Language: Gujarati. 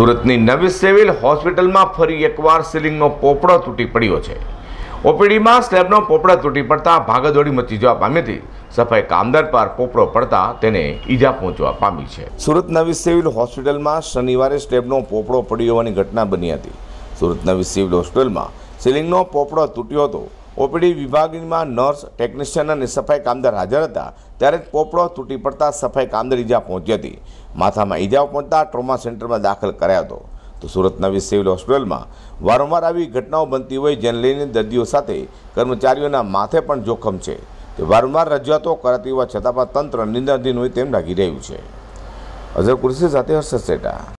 સુરતની નવી સિવિલ હોસ્પિટલમાં ફરી એકવાર સિલિંગનો પોપડો તૂટી પડ્યો છે ઓપીડીમાં સ્લેબનો પોપડો તૂટી પડતા ભાગદોડી મચી જવા પામી હતી સફાઈ કામદાર પર પોપડો પડતા તેને ઈજા પહોંચવા પામી છે સુરત નવી સિવિલ હોસ્પિટલમાં શનિવારે સ્લેબનો પોપડો પડ્યો હોવાની ઘટના બની હતી સુરત નવી સિવિલ હોસ્પિટલમાં સિલિંગનો પોપડો તૂટ્યો હતો ઓપીડી વિભાગમાં નર્સ ટેકનિશિયન અને સફાઈ કામદાર હાજર હતા ત્યારે જ પોપડો તૂટી પડતા સફાઈ કામદાર ઈજા પહોંચી હતી માથામાં ઈજાઓ પહોંચતા ટ્રોમા સેન્ટરમાં દાખલ કરાયો હતો તો સુરત નવી સિવિલ હોસ્પિટલમાં વારંવાર આવી ઘટનાઓ બનતી હોય જેને લઈને દર્દીઓ સાથે કર્મચારીઓના માથે પણ જોખમ છે તે વારંવાર રજૂઆતો કરાતી હોવા છતાં પણ તંત્ર નિંદાધીન હોય તેમ લાગી રહ્યું છે અઝર કુરશી સાથે હર્ષ સેટા